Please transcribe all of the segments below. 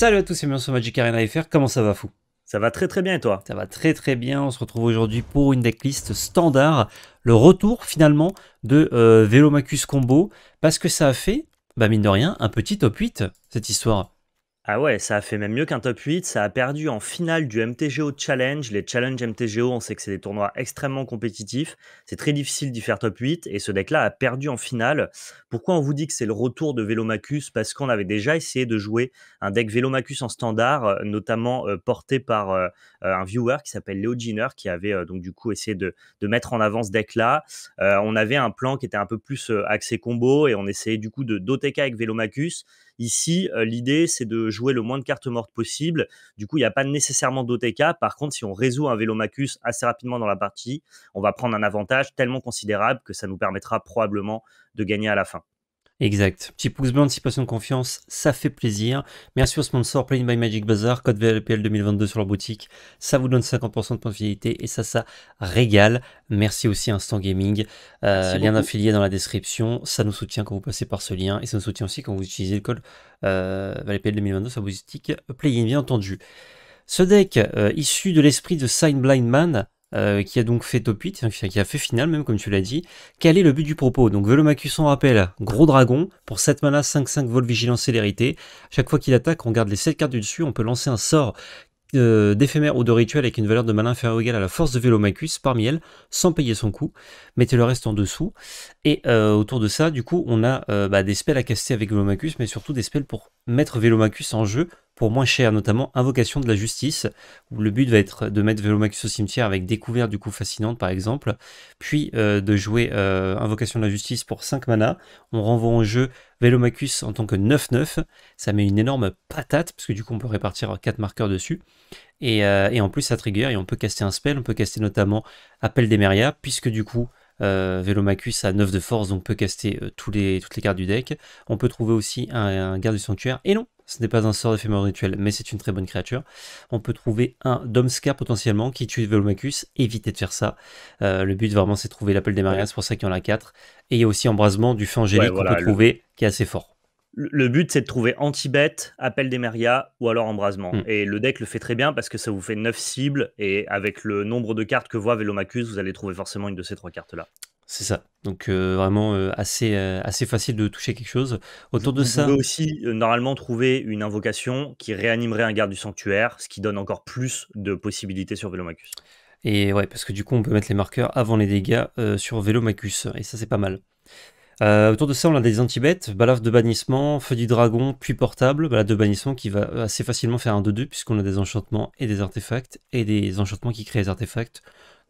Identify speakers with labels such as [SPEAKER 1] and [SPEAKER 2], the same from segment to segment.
[SPEAKER 1] Salut à tous et bienvenue sur Magic Arena FR, comment ça va fou Ça va très très bien et toi Ça va très très bien, on se retrouve aujourd'hui pour une decklist standard, le retour finalement de euh, Combo, parce que ça a fait, bah mine de rien, un petit top 8 cette histoire. Ah ouais, ça
[SPEAKER 2] a fait même mieux qu'un top 8, ça a perdu en finale du MTGO Challenge. Les challenges MTGO, on sait que c'est des tournois extrêmement compétitifs, c'est très difficile d'y faire top 8, et ce deck-là a perdu en finale. Pourquoi on vous dit que c'est le retour de Velomacus Parce qu'on avait déjà essayé de jouer un deck Velomacus en standard, euh, notamment euh, porté par euh, un viewer qui s'appelle Leo Giner, qui avait donc du coup essayé de, mettre en avant ce deck-là. on avait un plan qui était un peu plus axé combo, et on essayait du coup de d'OTK avec Velomacus. Ici, euh, l'idée, c'est de jouer le moins de cartes mortes possible. Du coup, il n'y a pas nécessairement d'OTK. Par contre, si on résout un Vélomacus assez rapidement dans la partie, on va prendre un avantage tellement considérable que ça nous permettra probablement de gagner à la fin.
[SPEAKER 1] Exact. Petit pouce bleu, anticipation de confiance, ça fait plaisir. Merci au sponsor, Playing by Magic Bazaar, code VLPL 2022 sur leur boutique. Ça vous donne 50% de points de fidélité et ça, ça régale. Merci aussi à Instant Gaming. Euh, lien d'affilié dans la description. Ça nous soutient quand vous passez par ce lien et ça nous soutient aussi quand vous utilisez le code euh, VLPL 2022 sur la boutique Playing, bien entendu. Ce deck, euh, issu de l'esprit de Sign Blind Man, euh, qui a donc fait top 8, qui a fait finale même comme tu l'as dit. Quel est le but du propos Donc Velomacus en rappel, gros dragon, pour 7 mana, 5-5 vol vigilance célérité. Chaque fois qu'il attaque, on garde les 7 cartes du dessus, on peut lancer un sort euh, d'éphémère ou de rituel avec une valeur de mana inférieure ou égale à la force de Velomacus parmi elle, sans payer son coût. Mettez le reste en dessous. Et euh, autour de ça, du coup, on a bah, des spells à caster avec Velomacus, mais surtout des spells pour mettre Velomacus en jeu pour moins cher, notamment Invocation de la justice, où le but va être de mettre Velomax au cimetière avec Découverte du coup fascinante par exemple, puis euh, de jouer euh, Invocation de la justice pour 5 mana. On renvoie en jeu Velomacus en tant que 9-9, ça met une énorme patate, parce que du coup on peut répartir 4 marqueurs dessus. Et, euh, et en plus ça trigger et on peut caster un spell, on peut caster notamment Appel des d'Emeria, puisque du coup euh, Vélomacus a 9 de force, donc peut caster euh, tous les, toutes les cartes du deck. On peut trouver aussi un, garde du sanctuaire. Et non, ce n'est pas un sort mort rituel, mais c'est une très bonne créature. On peut trouver un Domska potentiellement qui tue Velomacus. Évitez de faire ça. Euh, le but vraiment c'est de trouver l'appel des mariages c'est pour ça qu'il y en a 4. Et il y a aussi embrasement du feu angélique qu'on peut trouver qui est assez fort
[SPEAKER 2] le but, c'est de trouver anti-bête, appel des Meria ou alors embrasement. Hmm. Et le deck le fait très bien parce que ça vous fait 9 cibles et avec le nombre de cartes que voit Vélomacus, vous allez trouver forcément une de ces trois cartes-là.
[SPEAKER 1] C'est ça. Donc euh, vraiment euh, assez, euh, assez facile de toucher quelque chose. Autour de ça... On pouvez aussi
[SPEAKER 2] normalement trouver une invocation qui réanimerait un garde du sanctuaire, ce qui donne encore plus de
[SPEAKER 1] possibilités sur Vélomacus. Et ouais, parce que du coup, on peut mettre les marqueurs avant les dégâts sur Velomacus Et ça, c'est pas mal. Euh, autour de ça, on a des anti-bêtes, balafre de bannissement, feu du dragon, puis portable, balafre de bannissement qui va assez facilement faire un 2-2 puisqu'on a des enchantements et des artefacts, et des enchantements qui créent des artefacts,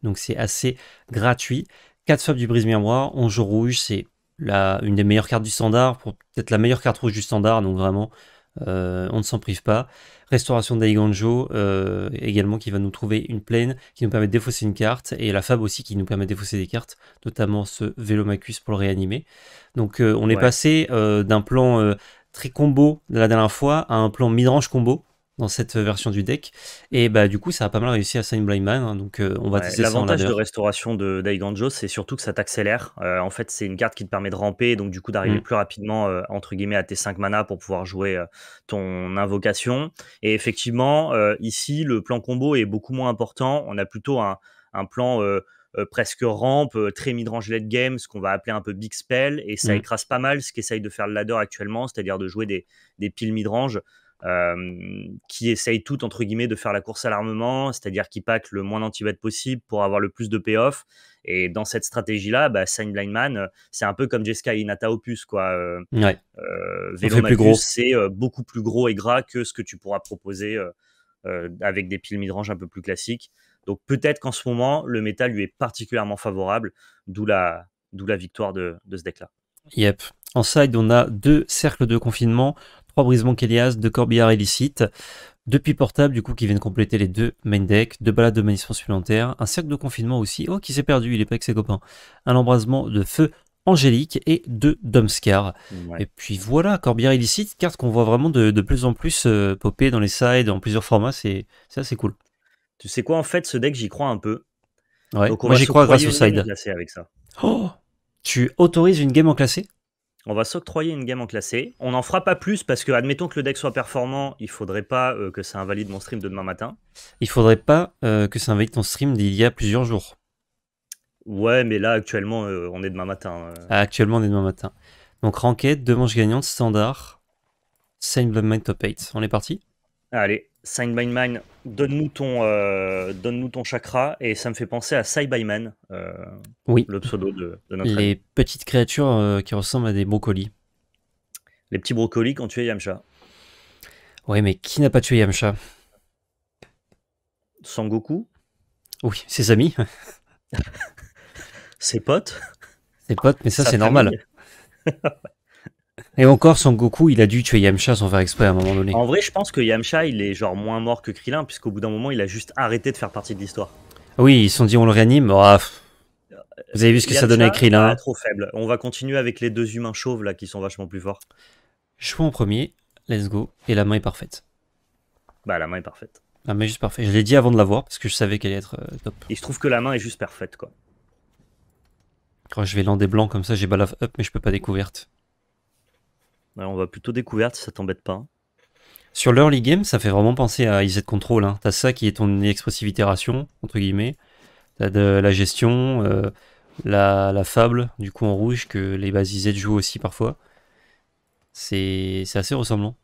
[SPEAKER 1] donc c'est assez gratuit. 4 fables du brise-miroir, joue rouge, c'est une des meilleures cartes du standard, peut-être la meilleure carte rouge du standard, donc vraiment euh, on ne s'en prive pas. Restauration d'Aiganjo euh, également qui va nous trouver une plaine qui nous permet de défausser une carte et la fab aussi qui nous permet de défausser des cartes, notamment ce Vélomacus pour le réanimer. Donc euh, on est passé d'un plan très combo de la dernière fois à un plan midrange combo dans cette version du deck. Et bah, du coup, ça a pas mal réussi à Sign Blind Man. Hein, donc, euh, on va tester ça L'avantage de
[SPEAKER 2] restauration de Daiganjo, c'est surtout que ça t'accélère. Euh, en fait, c'est une carte qui te permet de ramper, donc du coup, d'arriver mm. plus rapidement, euh, entre guillemets, à tes 5 mana pour pouvoir jouer ton invocation. Et effectivement, ici, le plan combo est beaucoup moins important. On a plutôt un, plan. presque rampe, très midrange range late game, ce qu'on va appeler un peu big spell, et ça mm. écrase pas mal ce qu'essaye de faire le ladder actuellement, c'est-à-dire de jouer des, des piles mid qui essaye tout entre guillemets, de faire la course à l'armement, c'est-à-dire qui packent le moins d'antibats possible pour avoir le plus de payoff. Et dans cette stratégie-là, bah, Sign Blind Man, euh, c'est un peu comme Jessica Inata Opus. Quoi. Euh, ouais. Euh, c'est euh, beaucoup plus gros et gras que ce que tu pourras proposer avec des piles midrange un peu plus classiques. Donc peut-être qu'en ce moment, le méta lui est particulièrement favorable, d'où la, d'où la victoire de, de ce deck-là.
[SPEAKER 1] Yep. En side, on a deux cercles de confinement brisement Brisbane de de Illicite, depuis puits portables du coup qui viennent compléter les deux main decks, deux balades de manifs supplémentaires, un cercle de confinement aussi, oh qui s'est perdu, il est pas avec ses copains, un embrasement de feu Angélique et deux Domscar. Et puis voilà, Corbière Illicite, carte qu'on voit vraiment de, plus en plus euh, popper dans les sides, en plusieurs formats, c'est ça c'est cool.
[SPEAKER 2] Tu sais quoi, en fait, ce deck, j'y crois un peu.
[SPEAKER 1] Ouais, moi j'y crois grâce au side. Oh tu autorises une game en classé
[SPEAKER 2] on va s'octroyer une game en classé. On n'en fera pas plus parce que, admettons que le deck soit performant, il faudrait pas euh, que ça invalide mon stream de demain matin.
[SPEAKER 1] Il faudrait pas euh, que ça invalide ton stream d'il y a plusieurs jours.
[SPEAKER 2] Ouais, mais là, actuellement, euh,
[SPEAKER 1] on est demain matin. Ah, actuellement, on est demain matin. Donc, ranked, deux manches gagnantes, standard, same Blood Mind top 8. On est parti
[SPEAKER 2] Allez. Sign by mine, donne-nous ton, euh, ton chakra, et ça me fait penser à Sai by euh,
[SPEAKER 1] oui. le pseudo de, notre Les petites créatures euh, qui ressemblent à des brocolis. Les petits brocolis qui ont tué Yamcha. Oui, mais qui n'a pas tué Yamcha Sangoku Oui, ses amis. ses potes Ses potes, mais ça c'est normal. Et encore, Son Goku, il a dû tuer Yamcha sans faire exprès à un moment donné. En
[SPEAKER 2] vrai, je pense que Yamcha, il est genre moins mort que Krillin, puisqu'au bout d'un moment, il a juste arrêté de faire partie de l'histoire.
[SPEAKER 1] Ah oui, ils se sont dit, on le réanime. Ah, vous avez vu ce que ça donnait avec Krillin. Hein.
[SPEAKER 2] trop faible. On va continuer avec les deux humains chauves là qui sont vachement plus forts.
[SPEAKER 1] Je suis en premier, let's go. Et la main est parfaite.
[SPEAKER 2] Bah, la main est parfaite.
[SPEAKER 1] La main est juste parfaite. Je l'ai dit avant de la voir parce que je savais qu'elle allait être euh,
[SPEAKER 2] top. Et je trouve que la main est juste parfaite quoi.
[SPEAKER 1] Quand oh, je vais lander blanc comme ça, j'ai balaf up, mais je peux pas découverte
[SPEAKER 2] on va plutôt découverte si
[SPEAKER 1] ça t'embête pas. Sur l'early game, ça fait vraiment penser à IZ Control. Hein. T'as ça qui est ton expressive-itération, entre guillemets. T'as de la gestion, euh, la, fable, du coup en rouge, que les bases IZ jouent aussi parfois. C'est assez ressemblant.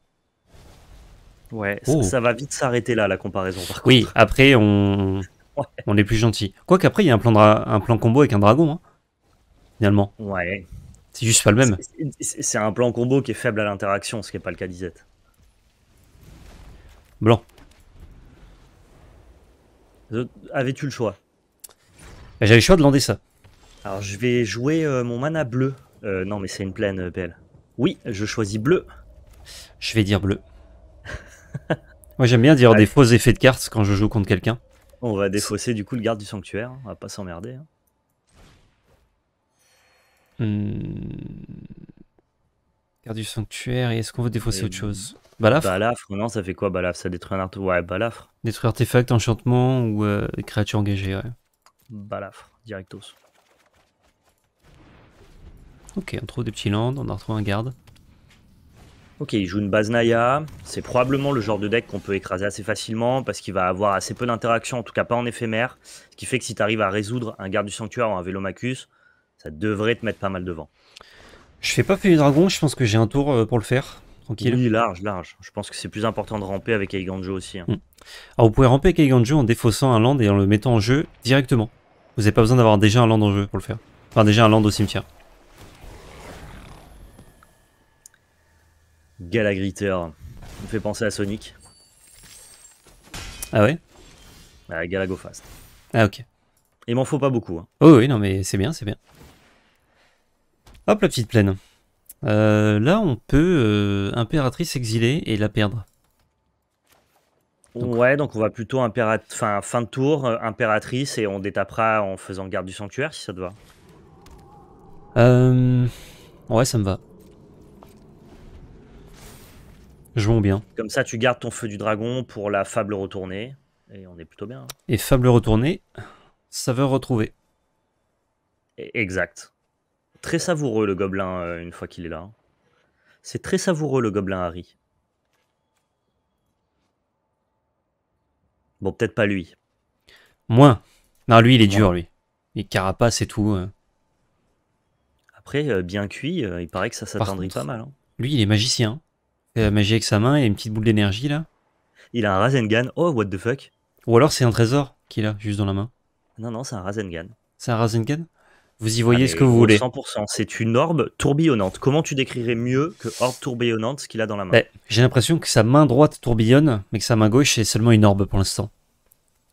[SPEAKER 2] Ouais, oh. ça, va vite s'arrêter là, la comparaison.
[SPEAKER 1] oui, après, on, on est plus gentil. qu'après il y a un plan, un plan combo avec un dragon, hein, finalement. Ouais. C'est juste pas le même.
[SPEAKER 2] C'est un plan combo qui est faible à l'interaction, ce qui n'est pas le cas d'Isette. Blanc. Euh, avais-tu le choix
[SPEAKER 1] bah, J'avais le choix de lander ça.
[SPEAKER 2] Alors je vais jouer euh, mon mana bleu. Euh, non mais c'est une plaine belle. Oui, je choisis bleu.
[SPEAKER 1] Je vais dire bleu. Moi j'aime bien dire des faux effets de cartes quand je joue contre quelqu'un.
[SPEAKER 2] On va défausser du coup le garde du sanctuaire, on va pas s'emmerder. Hein.
[SPEAKER 1] Hmm. Garde du sanctuaire, et est-ce qu'on veut défausser autre chose Balafre Balafre,
[SPEAKER 2] non, ça fait quoi Balafre Ça détruit un artefact Ouais, Balafre.
[SPEAKER 1] Détruit artefact, enchantement ou euh, créatures créature engagée, ouais.
[SPEAKER 2] Balafre, directos.
[SPEAKER 1] Ok, on trouve des petits landes, on a retrouvé un garde. Ok, il
[SPEAKER 2] joue une base Naya. C'est probablement le genre de deck qu'on peut écraser assez facilement parce qu'il va avoir assez peu d'interactions, en tout cas pas en éphémère. Ce qui fait que si tu arrives à résoudre un garde du sanctuaire ou un Vélomacus, ça devrait te mettre pas mal devant.
[SPEAKER 1] Je fais pas de dragon je pense que j'ai un tour euh, pour le faire. Tranquille. Oui,
[SPEAKER 2] large, large. Je pense que c'est plus important de ramper avec Aiganjo aussi. Hein. Hmm.
[SPEAKER 1] Alors vous pouvez ramper avec Aiganjo en défaussant un land et en le mettant en jeu directement. Vous n'avez pas besoin d'avoir déjà un land en jeu pour le faire. Enfin déjà un land au cimetière.
[SPEAKER 2] Galagriter Ça me fait penser à Sonic. Ah ouais À Galago Fast.
[SPEAKER 1] Ah ok. Il m'en faut pas beaucoup. Hein. Oh oui, non mais c'est bien, c'est bien. Hop, la petite plaine. Euh, là, on peut euh, impératrice exilée et la perdre. Ouais, donc on va plutôt impérat... Enfin,
[SPEAKER 2] fin de tour, euh, impératrice, et on détapera en faisant garde du sanctuaire, si ça te va.
[SPEAKER 1] Ouais, ça me va. Jouons bien.
[SPEAKER 2] Comme ça, tu gardes ton feu du dragon pour la fable retournée, et on est plutôt bien.
[SPEAKER 1] Et fable retournée, saveur retrouvée.
[SPEAKER 2] E-, exact très savoureux le gobelin euh, une fois qu'il est là. C'est très savoureux le gobelin Harry. Bon, peut-être pas lui.
[SPEAKER 1] Moins. Non, lui, il est dur, lui. Il carapace et tout. Euh.
[SPEAKER 2] Après, euh, bien cuit, il paraît que ça s'attendrit pas mal. Hein.
[SPEAKER 1] Lui, il est magicien. Il magie avec sa main et une petite boule d'énergie, là. Il a un Rasengan. Oh, what the fuck Ou alors, c'est un trésor qu'il a, juste dans la main.
[SPEAKER 2] Non, non, c'est un Rasengan.
[SPEAKER 1] C'est un Rasengan vous y voyez ce que vous voulez.
[SPEAKER 2] 100%, c'est une orbe tourbillonnante. Comment tu décrirais mieux que orbe tourbillonnante ce qu'il a dans la main ben,
[SPEAKER 1] J'ai l'impression que sa main droite tourbillonne, mais que sa main gauche est seulement une orbe pour l'instant.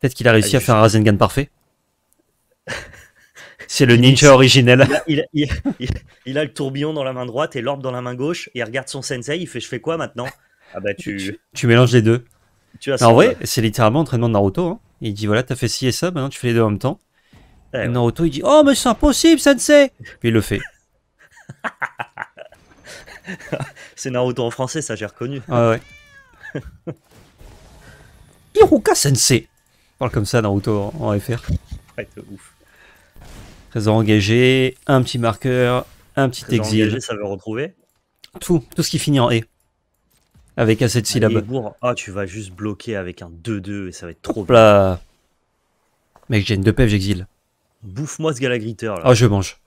[SPEAKER 1] Peut-être qu'il a réussi ah, à faire un Rasengan parfait. C'est le ninja originel.
[SPEAKER 2] Il a, le tourbillon dans la main droite et l'orbe dans la main gauche. Et il regarde son sensei. Il fait Je fais quoi
[SPEAKER 1] maintenant Ah bah, tu... mélanges les deux. Tu as en vrai, c'est littéralement entraînement de Naruto. Hein. Il dit Voilà, t'as fait ci et ça, maintenant tu fais les deux en même temps. Eh Naruto, il dit Oh, mais c'est impossible, Sensei Puis il le fait.
[SPEAKER 2] c'est Naruto en français, ça j'ai reconnu. Ah
[SPEAKER 1] ouais. Hiruka Sensei Parle comme ça Naruto en, FR. Ouais, ouf. Très engagé, un petit marqueur, un petit exil.
[SPEAKER 2] ça veut retrouver
[SPEAKER 1] Tout, tout ce qui finit en E. Avec assez de syllabes.
[SPEAKER 2] Ah, tu vas juste bloquer avec un 2-2 et ça va être trop. Hop là.
[SPEAKER 1] Mec, j'ai une 2 pef, j'exile.
[SPEAKER 2] Bouffe-moi ce Galagriteur là. Oh, je mange.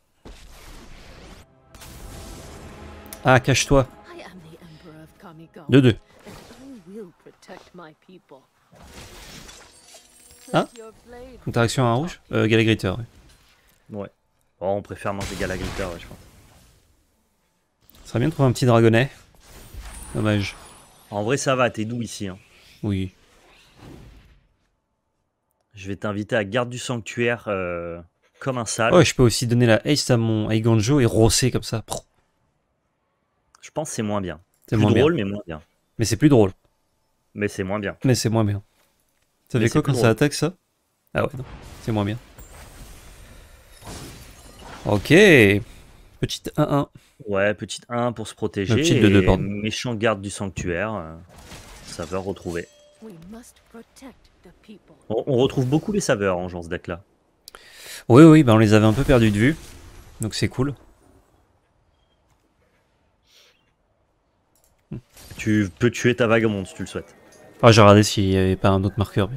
[SPEAKER 1] Ah, cache-toi. De deux.
[SPEAKER 2] Hein Interaction à un rouge euh, Galagriteur, ouais. Ouais. Oh, on préfère manger Galagriteur, ouais, je pense.
[SPEAKER 1] Ça serait bien de trouver un petit dragonnet. Dommage.
[SPEAKER 2] En vrai, ça va, t'es doux ici. Hein. Oui. Je vais t'inviter à garde du sanctuaire euh, comme un sale. Ouais, je
[SPEAKER 1] peux aussi donner la haste à mon Aiganjo et rosser comme ça.
[SPEAKER 2] Je pense que c'est moins bien. C'est moins drôle, mais moins bien.
[SPEAKER 1] Mais c'est plus drôle. Mais c'est moins bien. Mais c'est moins bien. Tu fait quoi quand ça attaque ça Ah ouais, non. C'est moins bien. Ok. Petite 1-1.
[SPEAKER 2] Ouais, petite 1 pour se
[SPEAKER 1] protéger. Un petite 2-2, pardon.
[SPEAKER 2] Méchant garde du sanctuaire. Euh, ça va retrouver. On, retrouve beaucoup les saveurs en genre ce deck là.
[SPEAKER 1] Oui, oui, ben on les avait un peu perdus de vue, donc c'est cool.
[SPEAKER 2] Tu peux tuer ta monde si tu le souhaites.
[SPEAKER 1] Ah, j'ai regardé s'il n'y avait pas un autre marqueur.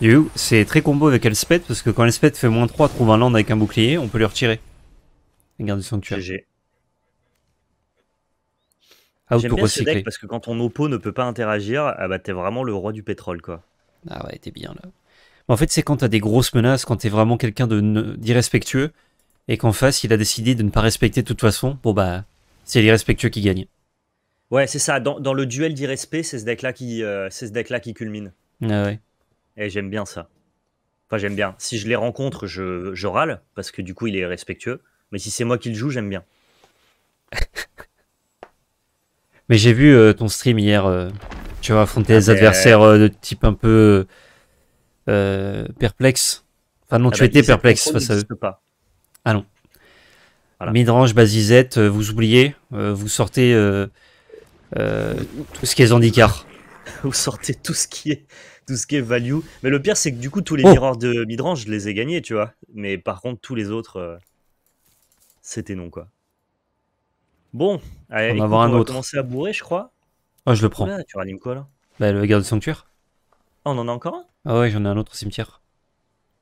[SPEAKER 1] Mais c'est très combo avec Elspeth parce que quand Elspeth fait moins 3, trouve un land avec un bouclier, on peut le retirer. Et du son ah, j'aime bien
[SPEAKER 2] parce que quand ton oppo ne peut pas interagir, ah bah, t'es vraiment le roi du pétrole, quoi.
[SPEAKER 1] Ah ouais, t'es bien là. En fait, c'est quand t'as des grosses menaces, quand t'es vraiment quelqu'un d'irrespectueux, et qu'en face, il a décidé de ne pas respecter de toute façon, bon bah, c'est l'irrespectueux qui gagne.
[SPEAKER 2] Ouais, c'est ça. Dans, le duel d'irrespect, c'est ce deck-là qui, euh, ce deck -là qui culmine. Ah ouais. Et j'aime bien ça. Enfin, j'aime bien. Si je les rencontre, je, je, râle, parce que du coup, il est respectueux. Mais si c'est moi qui le joue, j'aime bien.
[SPEAKER 1] Mais j'ai vu euh, ton stream hier. Euh, tu as affronté des ah ben, adversaires euh, de type un peu perplexe. Enfin non, ah tu ben, étais perplexe face à Ah non. Midrange, Basizette, vous oubliez, vous sortez tout ce qui est handicap.
[SPEAKER 2] vous sortez tout ce qui est tout ce qui est value. Mais le pire, c'est que du coup, tous les oh. miroirs de Midrange, je les ai gagnés, tu vois. Mais par contre, tous les autres, c'était non, quoi. Bon, allez, on, avoir un va commencer à bourrer, je crois. Ah, je le prends. tu réanimes quoi là
[SPEAKER 1] Bah, le garde sanctuaire.
[SPEAKER 2] Ah, on en a encore un
[SPEAKER 1] Ah, ouais, j'en ai un autre cimetière.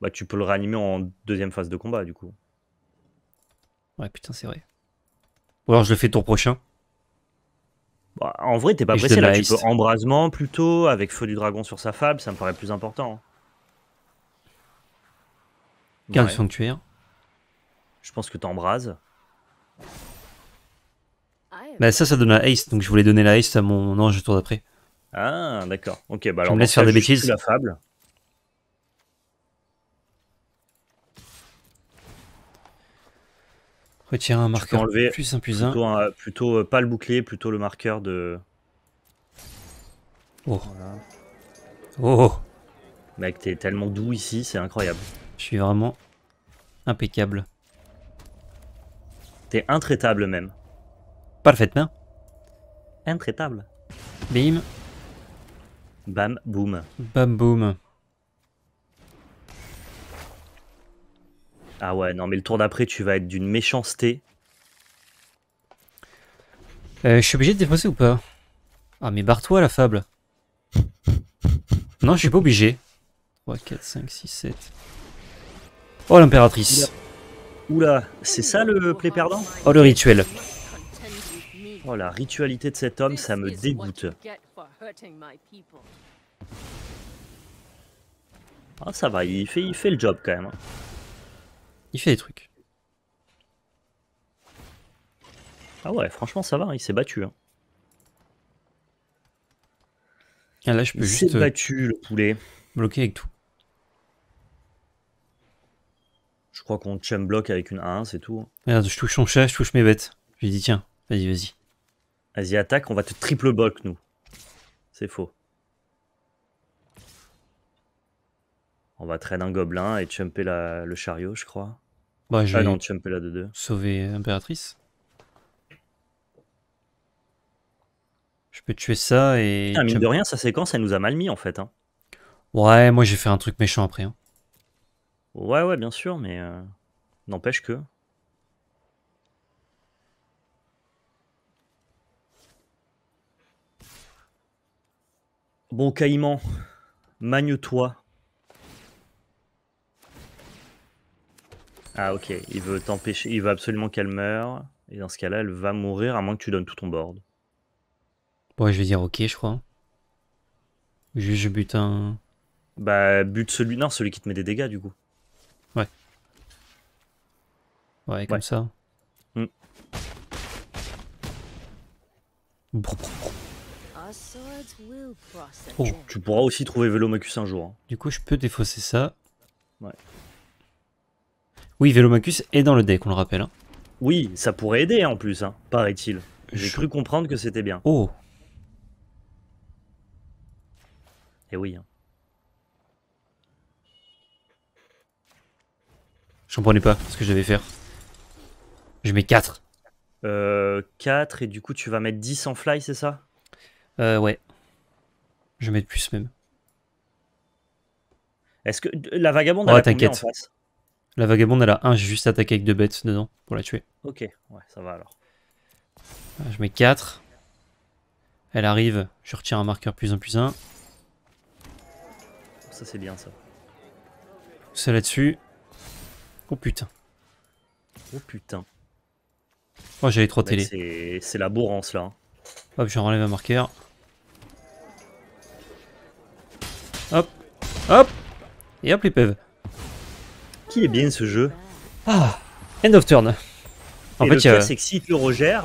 [SPEAKER 2] Bah, tu peux le réanimer en deuxième phase de combat, du coup.
[SPEAKER 1] Ouais, putain, c'est vrai. Ou alors je le fais tour prochain.
[SPEAKER 2] Bah, en vrai, t'es pas pressé là. Tu peux embrasement plutôt, avec feu du dragon sur sa fable, ça me paraît plus important. Hein.
[SPEAKER 1] Garde sanctuaire.
[SPEAKER 2] Je pense que t'embrases.
[SPEAKER 1] Bah ça, ça donne la haste, donc je voulais donner la haste à mon ange tour d'après.
[SPEAKER 2] Ah, d'accord. Ok, bah alors. on me laisse faire des bêtises. La fable.
[SPEAKER 1] Retire un marqueur enlever plus un plus
[SPEAKER 2] un. Plutôt, euh, pas le bouclier, plutôt le marqueur
[SPEAKER 1] de. Oh. Oh. Mec, t'es tellement doux ici, c'est incroyable. Je suis vraiment impeccable. T'es intraitable même. Parfaitement.
[SPEAKER 2] Intraitable. Bim. Bam, boum.
[SPEAKER 1] Bam, boum.
[SPEAKER 2] Ah ouais, non, mais le tour d'après, tu
[SPEAKER 1] vas être d'une méchanceté. Euh, je suis obligé de défoncer ou pas Ah, mais barre-toi, la fable. non, je suis pas obligé. 3, 4, 5, 6, 7. Oh, l'impératrice. Oula,
[SPEAKER 2] c'est ça le play perdant
[SPEAKER 1] Oh, le rituel.
[SPEAKER 2] Oh, la ritualité de cet homme, ça me dégoûte. Ah, ça va, il fait, il fait le job quand même. Hein. Il fait des trucs. Ah ouais, franchement, ça va, il s'est battu. Hein. Ah, là, je peux il s'est euh, battu, le poulet. bloqué avec tout. Je crois qu'on chain bloque avec une 1, c'est tout. Hein.
[SPEAKER 1] Merde, je touche son chat, je touche mes bêtes. Je lui dis, tiens, vas-y, vas-y.
[SPEAKER 2] Vas-y, attaque, on va te triple bulk nous. C'est faux. On va traîner un gobelin et chumper le chariot, je crois. Bah, ah non, chumper la
[SPEAKER 1] Sauver Impératrice. Je peux tuer ça et. Ah, mine de rien,
[SPEAKER 2] sa séquence, nous a mal mis en fait. Hein.
[SPEAKER 1] Ouais, moi j'ai fait un truc méchant après. Hein.
[SPEAKER 2] Ouais, ouais, bien sûr, mais euh, n'empêche que. Bon Caïman, magne-toi. Ah ok, il veut t'empêcher, il veut absolument qu'elle meure. Et dans ce cas-là, elle va mourir à moins que tu donnes tout ton board.
[SPEAKER 1] bon je vais dire ok, je crois. Juste je bute un...
[SPEAKER 2] Bah, bute celui... Non, celui qui te met des dégâts, du coup.
[SPEAKER 1] Ouais. Ouais, comme ça. Mm. Oh, tu pourras aussi trouver Vélomacus un jour. Hein. Du coup, je peux défausser ça. Ouais. Oui, Vélomacus est dans le deck, on le rappelle. Hein.
[SPEAKER 2] Oui, ça pourrait aider hein, en plus, hein, paraît-il. J'ai cru comprendre que c'était bien. Oh
[SPEAKER 1] Et eh oui. Je comprenais pas ce que je j'avais faire. Je mets 4.
[SPEAKER 2] Euh, 4 et du coup tu vas mettre 10 en fly, c'est ça
[SPEAKER 1] euh, ouais. Je mets de plus même.
[SPEAKER 2] Est-ce que la vagabonde elle a combien en face
[SPEAKER 1] La vagabonde elle a 1, j'ai juste attaqué avec deux bêtes dedans pour la tuer.
[SPEAKER 2] Ok, ouais, ça va alors.
[SPEAKER 1] Je mets 4. Elle arrive, je retire un marqueur plus 1 plus 1. Ça c'est bien ça. Ça là-dessus. Oh putain.
[SPEAKER 2] Oh putain. Oh j'avais 3 télés. C'est la bourrance là. Hein.
[SPEAKER 1] Hop, je relève un marqueur. Hop. Hop. Et hop, les peuvent. Qui est bien ce jeu Ah End of turn. En fait, le a... c'est
[SPEAKER 2] que si tu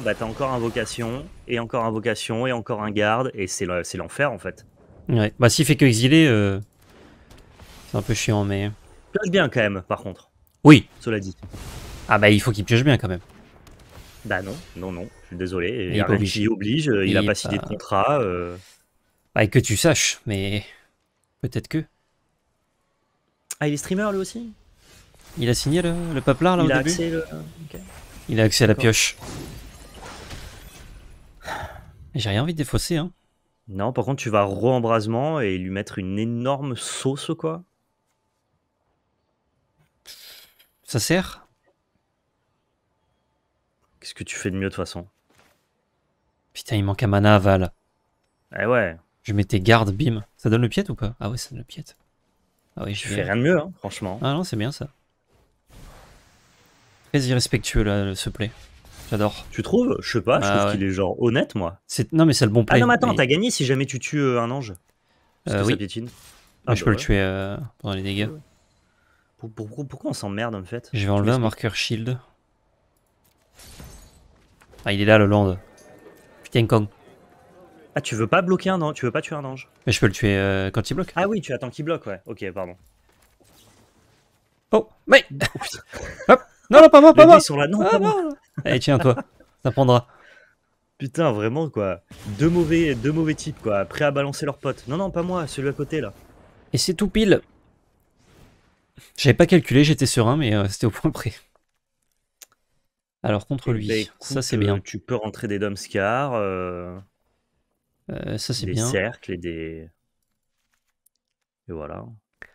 [SPEAKER 2] bah, t'as encore invocation, et encore invocation, et encore un garde, et c'est l'enfer en fait.
[SPEAKER 1] Ouais, bah s'il fait que exiler, euh, c'est un peu chiant, mais.
[SPEAKER 2] Pioche bien quand même, par contre. Oui. Cela dit.
[SPEAKER 1] Ah bah il faut qu'il pioche bien quand même.
[SPEAKER 2] Bah non, non, non, je suis désolé. il oblige. Euh, il, a pas signé de contrat. Euh.
[SPEAKER 1] Bah, que tu saches, mais. Peut-être que.
[SPEAKER 2] Ah, il est streamer lui aussi
[SPEAKER 1] Il a signé le, le là il a accès Il a accès à la pioche. J'ai
[SPEAKER 2] rien envie de défausser. Hein. Non, par contre, tu vas re-embrasement et lui mettre une énorme sauce quoi.
[SPEAKER 1] Ça sert Qu'est-ce que tu fais de mieux de toute façon Putain, il manque à mana Val. Eh ouais. Je mettais garde, bim. Ça donne le piète ou pas Ah ouais, ça donne le piète. Ah oui, je fais rien de mieux, hein, franchement. Ah non, c'est bien ça. Très irrespectueux là, ce play. J'adore. Tu trouves Je sais pas, je trouve bah qu'il est
[SPEAKER 2] genre honnête,
[SPEAKER 1] moi. Non, mais c'est le bon play. Ah non, mais attends,
[SPEAKER 2] t'as gagné si jamais tu tues euh, un ange. Euh, ça Ah, je bah peux le tuer
[SPEAKER 1] euh, pendant les dégâts.
[SPEAKER 2] pourquoi on s'emmerde en fait Je vais enlever un
[SPEAKER 1] marqueur shield. Ah, il est là, le land. Putain, Kong.
[SPEAKER 2] Ah, tu veux pas bloquer un ange Tu veux pas
[SPEAKER 1] tuer un ange Mais je peux le tuer euh, quand il bloque. Ah oui, tu attends qu'il bloque, ouais. Ok, pardon. Oh, mais Hop Non, non, pas moi, pas moi sur ah, bah.
[SPEAKER 2] Allez, tiens, toi, ça prendra. Putain, vraiment, quoi. Deux mauvais, deux mauvais types, quoi. Prêts à balancer leurs potes. Non, non, pas moi, celui à côté, là.
[SPEAKER 1] Et c'est tout pile J'avais pas calculé, j'étais serein, mais euh, c'était au point près. Alors, contre eh lui, ben, ça c'est bien. Euh,
[SPEAKER 2] tu peux rentrer des Domscar. Euh...
[SPEAKER 1] Euh, ça, c'est bien. Des
[SPEAKER 2] cercles et des. Et voilà.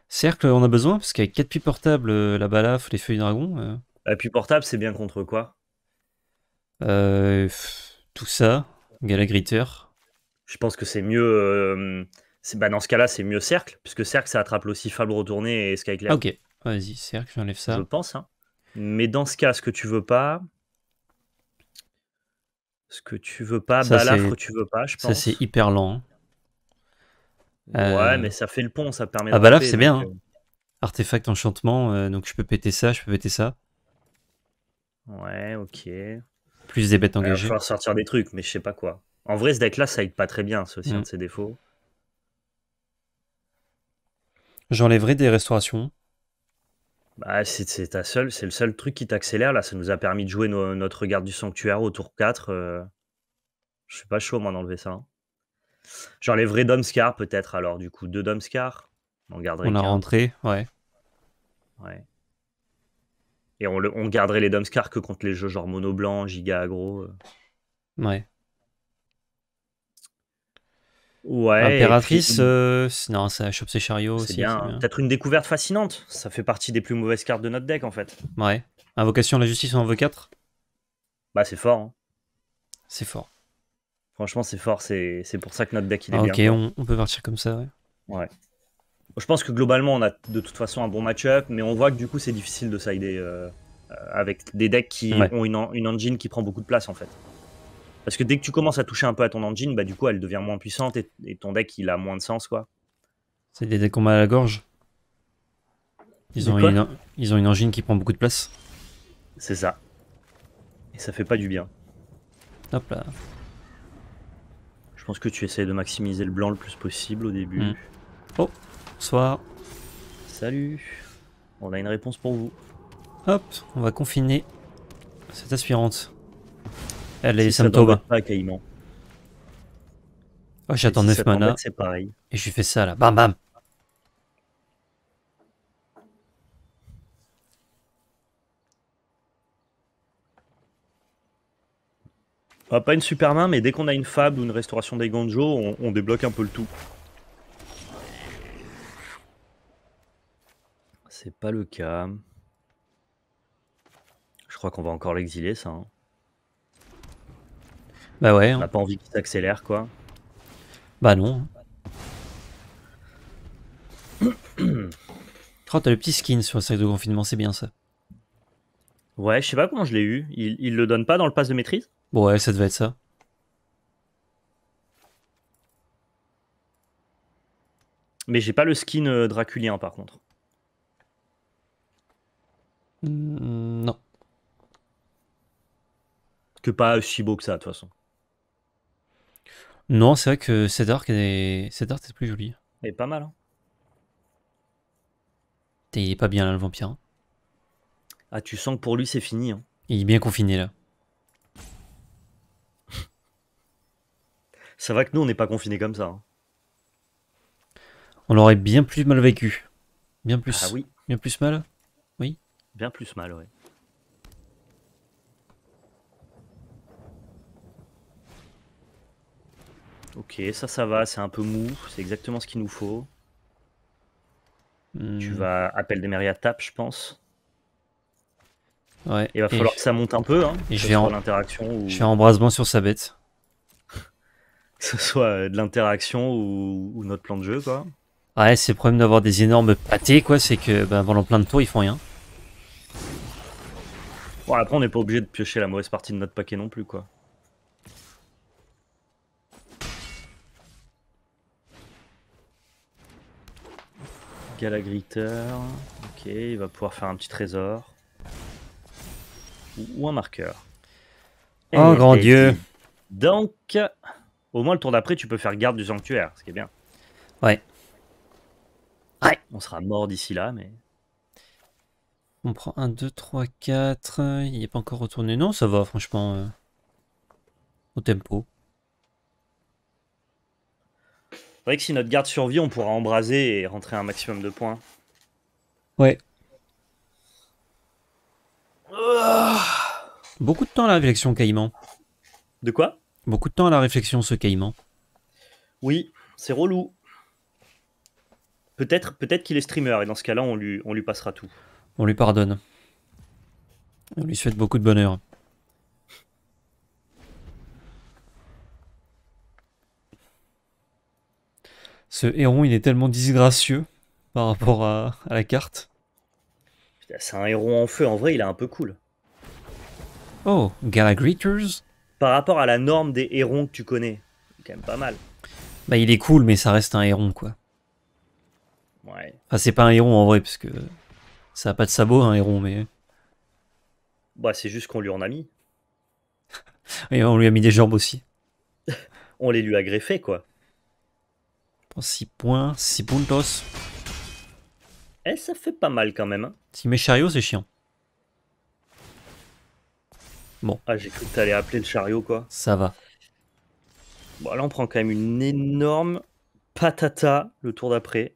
[SPEAKER 1] Cercle, on a besoin, parce qu'avec 4 puits portables, euh, la balaf, les feuilles dragon. Euh.
[SPEAKER 2] Ah, puits portable, c'est bien contre quoi
[SPEAKER 1] Tout ça, griter
[SPEAKER 2] Je pense que c'est mieux. Bah, dans ce cas-là, c'est mieux cercle, puisque cercle, ça attrape aussi Fable Retourné et skyclair ok,
[SPEAKER 1] vas-y, cercle, j'enlève ça. Je
[SPEAKER 2] pense, hein. Mais dans ce cas, ce que tu veux pas, ce que tu veux pas, balafre tu veux pas, je pense. Ça c'est
[SPEAKER 1] hyper lent. Hein. Ouais, euh, mais ça fait le pont, ça permet. Ah balafre c'est bien. Hein. Euh, Artefact enchantement, euh, donc je peux péter ça, je peux péter ça.
[SPEAKER 2] Ouais, ok. Plus des bêtes engagées. il sortir des trucs, mais je sais pas quoi. En vrai, ce deck-là, ça aide pas très bien, c'est aussi un mm. hein, de ses défauts.
[SPEAKER 1] J'enlèverai des restaurations.
[SPEAKER 2] Bah, c'est ta c'est le seul truc qui t'accélère là, ça nous a permis de jouer notre Garde du Sanctuaire au tour 4, euh. je suis pas chaud moi d'enlever ça, hein. les vrais peut-être alors du coup, deux domscar on garderait On a
[SPEAKER 1] rentré, ouais.
[SPEAKER 2] Ouais. Et on garderait les domscar que contre les jeux genre mono blanc, giga agro euh.
[SPEAKER 1] ouais Ouais. Impératrice, euh, non, ça chope ses chariots. C'est hein. bien. Peut-être
[SPEAKER 2] une découverte fascinante. Ça fait partie des plus mauvaises cartes de notre deck en fait.
[SPEAKER 1] Ouais. Invocation la justice en V4 Bah, c'est fort. Hein. C'est fort. Franchement, c'est fort.
[SPEAKER 2] C'est pour ça que notre deck il est bien. Ok,
[SPEAKER 1] on, peut partir comme ça,
[SPEAKER 2] ouais. Je pense que globalement, on a de toute façon un bon match-up, mais on voit que du coup, c'est difficile de sider euh, avec des decks qui ont une engine qui prend beaucoup de place en fait. Parce que dès que tu commences à toucher un peu à ton engine, bah, du coup, elle devient moins puissante et, ton deck, il a moins de sens, quoi.
[SPEAKER 1] C'est des decks combats à la gorge. Ils ont, une, ils ont une engine qui prend beaucoup de place. C'est ça. Et ça fait pas du bien. Hop là.
[SPEAKER 2] Je pense que tu essayes de maximiser le blanc le plus possible au début. Hmm.
[SPEAKER 1] Oh, bonsoir.
[SPEAKER 2] Salut. On a une réponse pour vous.
[SPEAKER 1] Hop, on va confiner cette aspirante est ça, Oh, j'attends 9 mana. pareil. Et je lui fais ça là. Bam bam.
[SPEAKER 2] Ah, pas une super main, mais dès qu'on a une fable ou une restauration des ganjos, on, on débloque un peu le tout. C'est pas le cas. Je crois qu'on va encore l'exiler, ça. Hein. Bah ouais. Hein. On pas envie qu'il t'accélère, quoi.
[SPEAKER 1] Bah non. oh, t'as le petit skin sur le sac de confinement, c'est bien ça.
[SPEAKER 2] Ouais, je sais pas comment je l'ai eu. Il, le donne pas dans le pass de maîtrise
[SPEAKER 1] Ouais, ça devait être ça.
[SPEAKER 2] Mais j'ai pas le skin euh, draculien par contre.
[SPEAKER 1] Non. Hmm, non.
[SPEAKER 2] Que pas si beau que ça, de toute façon.
[SPEAKER 1] Non, c'est vrai que cette arc, c'est plus joli. Il est pas mal. Hein. il est pas bien là, le vampire.
[SPEAKER 2] Ah, tu sens que pour lui, c'est fini. hein.
[SPEAKER 1] Il est bien confiné là.
[SPEAKER 2] Ça va que nous, on n'est pas confinés comme ça. Hein.
[SPEAKER 1] On l'aurait bien plus mal vécu. Bien plus. Ah oui, Bien plus mal. oui.
[SPEAKER 2] bien plus mal, oui. Ok, ça, ça va, c'est un peu mou, c'est exactement ce qu'il nous faut. Hmm. Tu vas appel des Meria tap, je pense.
[SPEAKER 1] Ouais. il va falloir que
[SPEAKER 2] ça monte un peu, hein, je vais en... l'interaction ou... Je
[SPEAKER 1] embrasement sur sa bête.
[SPEAKER 2] que ce soit euh, de l'interaction ou... notre plan de jeu, quoi.
[SPEAKER 1] Ouais, c'est le problème d'avoir des énormes pâtés, quoi, c'est que ben, pendant plein de tours, ils font rien.
[SPEAKER 2] Bon, après, on n'est pas obligé de piocher la mauvaise partie de notre paquet non plus, quoi. griter Ok, il va pouvoir faire un petit trésor. Ou, un marqueur. oh grand dieu Donc, au moins le tour d'après, tu peux faire garde du sanctuaire, ce qui est bien.
[SPEAKER 1] Ouais. Ouais. On
[SPEAKER 2] sera mort d'ici là, mais...
[SPEAKER 1] On prend 1, 2, 3, 4. Il n'est pas encore retourné. Non, ça va, franchement. Euh, au tempo.
[SPEAKER 2] C'est vrai que si notre garde survit, on pourra embraser et rentrer un maximum de points. Ouais. Ah.
[SPEAKER 1] Beaucoup de temps à la réflexion, Caïman. De quoi Beaucoup de temps à la réflexion, ce Caïman.
[SPEAKER 2] Oui, c'est relou. Peut-être peut, être qu'il est streamer et dans ce cas-là, on lui, on lui passera tout.
[SPEAKER 1] On lui pardonne. On lui souhaite beaucoup de bonheur. Ce héron, il est tellement disgracieux par rapport à, la carte.
[SPEAKER 2] C'est un héron en feu, en vrai, il est un peu cool.
[SPEAKER 1] Oh, Galagreeters
[SPEAKER 2] Par rapport à la norme des hérons que tu connais, quand même pas mal.
[SPEAKER 1] Bah, il est cool, mais ça reste un héron, quoi. Ouais. Enfin, c'est pas un héron en vrai, parce que ça a pas de sabot, un héron, mais.
[SPEAKER 2] Bah, c'est juste qu'on lui en a mis.
[SPEAKER 1] Et on lui a mis des jambes aussi.
[SPEAKER 2] on les lui a greffés, quoi.
[SPEAKER 1] 6 points, 6 puntos.
[SPEAKER 2] Eh, ça fait pas mal quand même. Hein.
[SPEAKER 1] Si mes chariots, c'est chiant. Bon.
[SPEAKER 2] Ah, j'ai cru que t'allais appeler le chariot, quoi. Ça va. Bon, là, on prend quand même une énorme patata le tour d'après.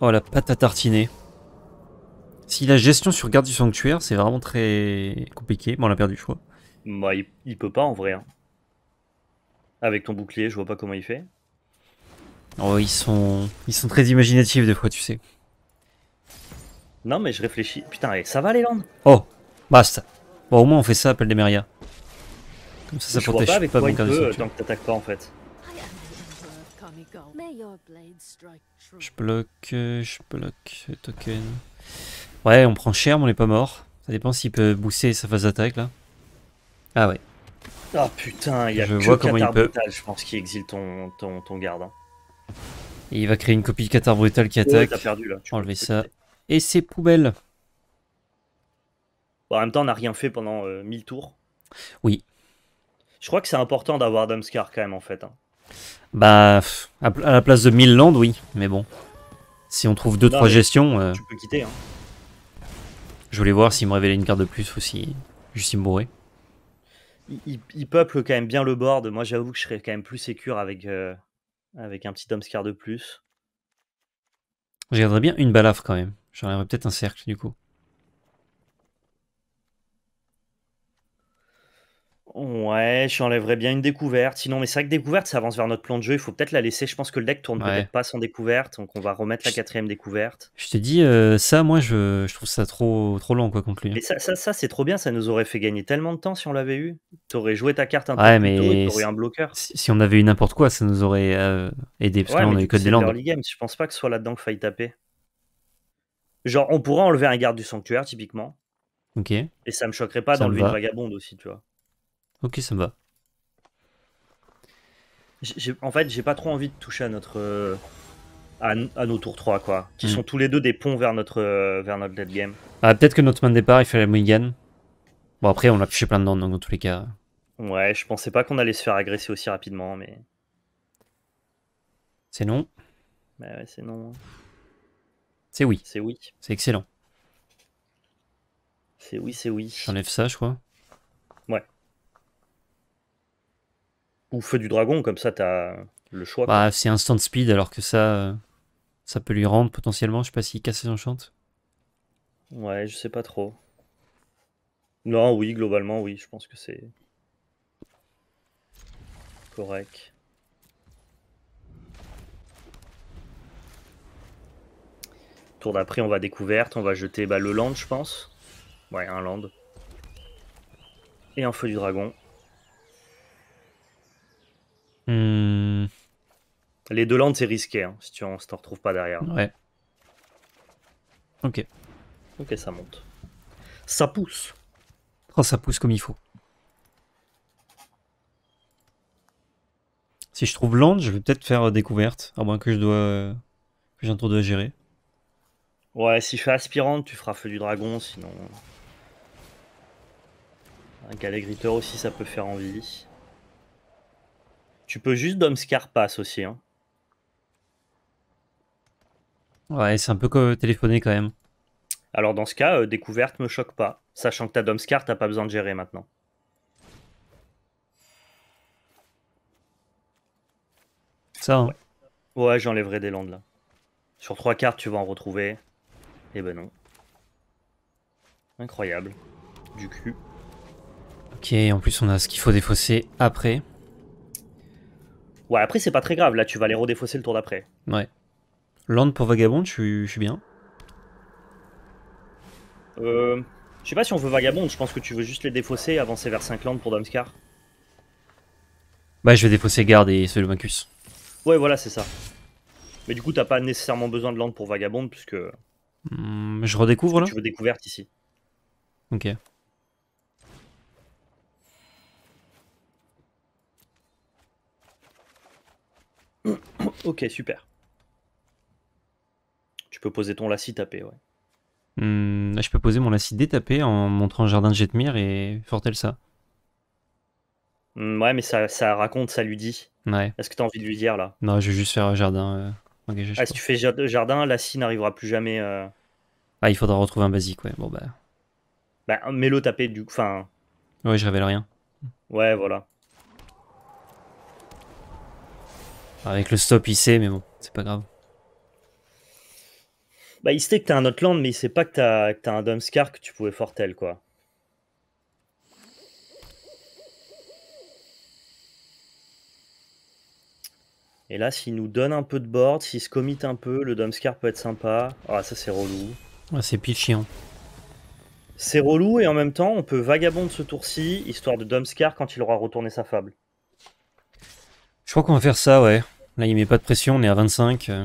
[SPEAKER 1] Oh, la patata tartinée. Si la gestion sur garde du sanctuaire, c'est vraiment très compliqué. Bon, on l'a perdu, je crois.
[SPEAKER 2] Bah, il, peut pas en vrai. Hein. Avec ton bouclier, je vois pas comment il fait.
[SPEAKER 1] Oh, ils sont, ils sont très imaginatifs des fois, tu sais.
[SPEAKER 2] Non, mais je réfléchis. Putain, ça va les landes
[SPEAKER 1] Oh, basta. Bon, au moins on fait ça, appel des Meria. Comme ça, ça protège pas, avec Je bloque, je bloque le token. Ouais, on prend cher, mais on est pas mort. Ça dépend s'il peut booster sa phase d'attaque là. Ah ouais.
[SPEAKER 2] Ah putain, il y a je que vois comment je pense, qu'il exile ton, ton, ton garde. Hein
[SPEAKER 1] il va créer une copie de Qatar brutal qui attaque. perdu, là. Enlever ça. Et c'est poubelle.
[SPEAKER 2] en même temps, on n'a rien fait pendant 1000 euh, tours. Oui. Je crois que c'est important d'avoir Damskar quand même en fait. Hein.
[SPEAKER 1] Bah, à la place de 1000 landes, oui. Mais bon. Si on trouve 2-3 gestions. Euh, tu peux quitter. Hein. Je voulais voir s'il me révélait une carte de plus ou si juste il me bourrait.
[SPEAKER 2] Il, peuple quand même bien le board. Moi, j'avoue que je serais quand même plus sécure avec, euh, avec un petit Domscar de plus.
[SPEAKER 1] J'aimerais bien une balafre quand même. J'en peut-être un cercle du coup.
[SPEAKER 2] Ouais, j'enlèverais bien une découverte. Sinon, mais c'est vrai découverte, ça avance vers notre plan de jeu. Il faut peut-être la laisser. Je pense que le deck tourne peut-être pas sans découverte. Donc, on va remettre la quatrième découverte.
[SPEAKER 1] Je te dis, euh, ça, moi, je, trouve ça trop, trop lent, quoi, conclure. Hein. Mais
[SPEAKER 2] ça, ça, c'est trop bien. Ça nous aurait fait gagner tellement de temps si on l'avait eu. T'aurais joué ta carte un peu mais un bloqueur.
[SPEAKER 1] Si, on avait eu n'importe quoi, ça nous aurait euh, aidé. Parce on a eu que des langues.
[SPEAKER 2] Je pense pas que ce soit là-dedans qu'il faille taper. Genre, on pourrait enlever un garde du sanctuaire, typiquement. Ok. Et ça me choquerait pas d'enlever une vagabonde aussi, tu vois. Ok, ça me va. En fait, j'ai pas trop envie de toucher à notre. Euh, à, nos tours 3, quoi. Qui hmm. sont tous les deux des ponts vers notre, euh, vers notre dead game.
[SPEAKER 1] Ah, peut-être que notre main de départ, il fallait Mulligan. Bon, après, on a touché plein de dents, donc dans tous les cas.
[SPEAKER 2] Ouais, je pensais pas qu'on allait se faire agresser aussi rapidement, mais. C'est non. Bah ouais, c'est non.
[SPEAKER 1] C'est oui. C'est oui. C'est excellent.
[SPEAKER 2] C'est oui, c'est oui. J'enlève ça, je crois. ou Feu du Dragon, comme ça, t'as le choix. Bah,
[SPEAKER 1] c'est instant speed, alors que ça, euh, ça peut lui rendre potentiellement. Je sais pas s'il casse ses enchantes.
[SPEAKER 2] Ouais, je sais pas trop. Non, oui, globalement, oui, je pense que c'est correct. Tour d'après, on va découverte, on va jeter bah, le land, je pense. Ouais, un land. Et un feu du dragon.
[SPEAKER 1] Hmm.
[SPEAKER 2] Les deux landes, c'est risqué hein, si tu ne t'en retrouves pas derrière.
[SPEAKER 1] Ouais. Ok.
[SPEAKER 2] Ok, ça monte.
[SPEAKER 1] Ça pousse. Oh, ça pousse comme il faut. Si je trouve land, je vais peut-être faire euh, découverte, à moins que je dois euh, que j'ai un tour de gérer.
[SPEAKER 2] Ouais, si je fais aspirante, tu feras feu du dragon, sinon. Euh, un galégriteur aussi, ça peut faire envie. Tu peux juste domscar passe aussi. Hein.
[SPEAKER 1] Ouais, c'est un peu comme téléphoner quand même.
[SPEAKER 2] Alors dans ce cas, euh, découverte me choque pas. Sachant que t'as Domscar, t'as pas besoin de gérer maintenant. Ça. Hein. Ouais, ouais j'enlèverai des landes là. Sur trois cartes, tu vas en retrouver. Eh ben non. Incroyable. Du cul.
[SPEAKER 1] Ok, en plus on a ce qu'il faut défausser après.
[SPEAKER 2] Ouais, après, c'est pas très grave. Là, tu vas les redéfausser le tour d'après.
[SPEAKER 1] Ouais. Land pour Vagabond, je suis bien.
[SPEAKER 2] Euh, je sais pas si on veut Vagabond. Je pense que tu veux juste les défausser et avancer vers 5 landes pour Domskar.
[SPEAKER 1] Bah, je vais défausser Garde et Vincus.
[SPEAKER 2] Ouais, voilà, c'est ça. Mais du coup, t'as pas nécessairement besoin de Land pour Vagabond puisque.
[SPEAKER 1] Hmm, je redécouvre là Tu veux
[SPEAKER 2] découverte ici. Ok. ok, super. Tu peux poser ton lacis tapé, ouais.
[SPEAKER 1] là, hmm, je peux poser mon lacis détapé en montrant le jardin de Jetmir et fortel ça
[SPEAKER 2] hmm, ouais, mais ça, raconte, ça lui dit. Ouais. Est-ce que t'as envie de lui dire là
[SPEAKER 1] Non, je vais juste faire un jardin. Euh, ah, si tu
[SPEAKER 2] fais jardin, lacis n'arrivera plus jamais. Euh.
[SPEAKER 1] Ah, il faudra retrouver un basique, ouais. Bon, bah.
[SPEAKER 2] Bah, mets-le tapé du. Enfin.
[SPEAKER 1] Ouais, je révèle rien. Ouais, voilà. Avec le stop, il sait, mais bon, c'est pas grave.
[SPEAKER 2] Bah, il sait que t'as un land, mais il sait pas que t'as, que as un Domscar que tu pouvais Fortel, quoi. Et là, s'il nous donne un peu de board, s'il se commit un peu, le scar peut être sympa. Ah, ça, c'est
[SPEAKER 1] relou. Ouais, ah, c'est chiant.
[SPEAKER 2] C'est relou, et en même temps, on peut vagabond ce tour-ci, histoire de Domscar, quand il aura retourné sa fable.
[SPEAKER 1] Je crois qu'on va faire ça, ouais. Là, il met pas de pression, on est à 25. Euh.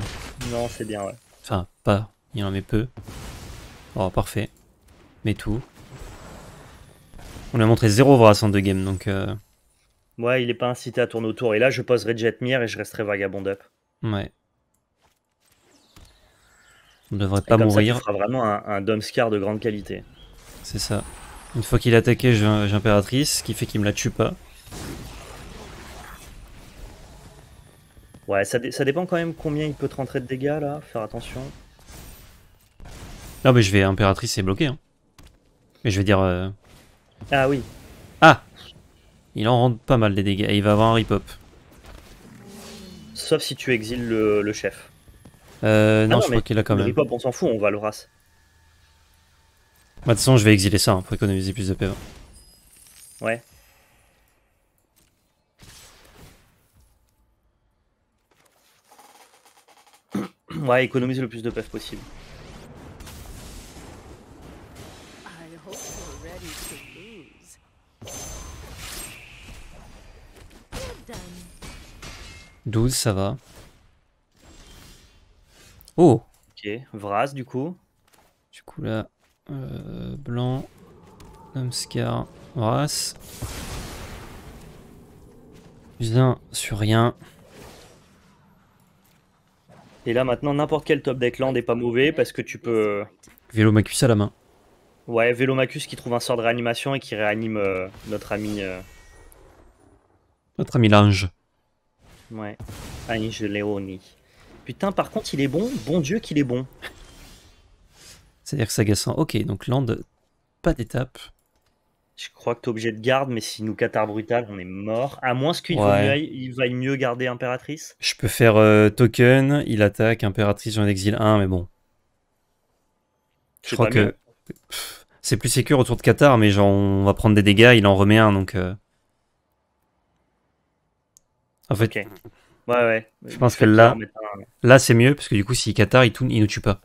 [SPEAKER 2] Non, c'est bien, ouais.
[SPEAKER 1] Enfin, pas. Il en met peu. Oh, parfait. Mais tout. On a montré zéro Vras en deux games, donc... Euh...
[SPEAKER 2] Ouais, il est pas incité à tourner autour. Et là, je poserai Jetmir et je resterai Vagabond Up.
[SPEAKER 1] Ouais. On devrait pas mourir. Ça,
[SPEAKER 2] tu vraiment un, un Domscar de grande qualité.
[SPEAKER 1] C'est ça. Une fois qu'il est attaqué, j'ai ce qui fait qu'il me la tue pas.
[SPEAKER 2] Ouais, ça, dépend quand même combien il peut te rentrer de dégâts là, faire attention.
[SPEAKER 1] Non mais je vais impératrice c'est bloqué, Hein. Mais je vais dire... Euh, ah oui. Ah Il en rend pas mal des dégâts il va avoir un rip-up.
[SPEAKER 2] Sauf si tu exiles le, chef.
[SPEAKER 1] Euh, non, ah je crois qu'il a quand même. rip-up
[SPEAKER 2] on s'en fout, on va le race.
[SPEAKER 1] Bah, de toute façon je vais exiler ça hein, pour économiser plus de PV.
[SPEAKER 2] Ouais. Ouais, économiser le plus de PEF possible.
[SPEAKER 1] Douze, ça va. Oh Ok, Vras du coup. Du coup là, euh, blanc, Namskar, Vras. sur rien.
[SPEAKER 2] Et là maintenant, n'importe quel top deck land n'est pas mauvais parce que tu peux.
[SPEAKER 1] Vélo à la main.
[SPEAKER 2] Ouais, Vélo qui trouve un sort de réanimation et qui réanime euh, notre ami. Euh,
[SPEAKER 1] notre ami linge.
[SPEAKER 2] Ouais, Ange Léoni. Putain, par contre, il est bon. Bon Dieu qu'il est bon.
[SPEAKER 1] C'est-à-dire que ça agaçant. Ok, donc land, pas d'étape.
[SPEAKER 2] Je crois que t'es obligé de garde, mais si nous Qatar brutal, on est mort. À moins qu'il vaille mieux garder Impératrice.
[SPEAKER 1] Je peux faire euh, token, il attaque Impératrice, j'en exil 1, mais bon. Je crois que c'est plus sécur autour de Qatar, mais genre on va prendre des dégâts, il en remet un, donc. Euh. En fait. Ouais,
[SPEAKER 2] ouais. Je pense que là,
[SPEAKER 1] là c'est mieux, parce que du coup, si Qatar, il, il nous tue pas.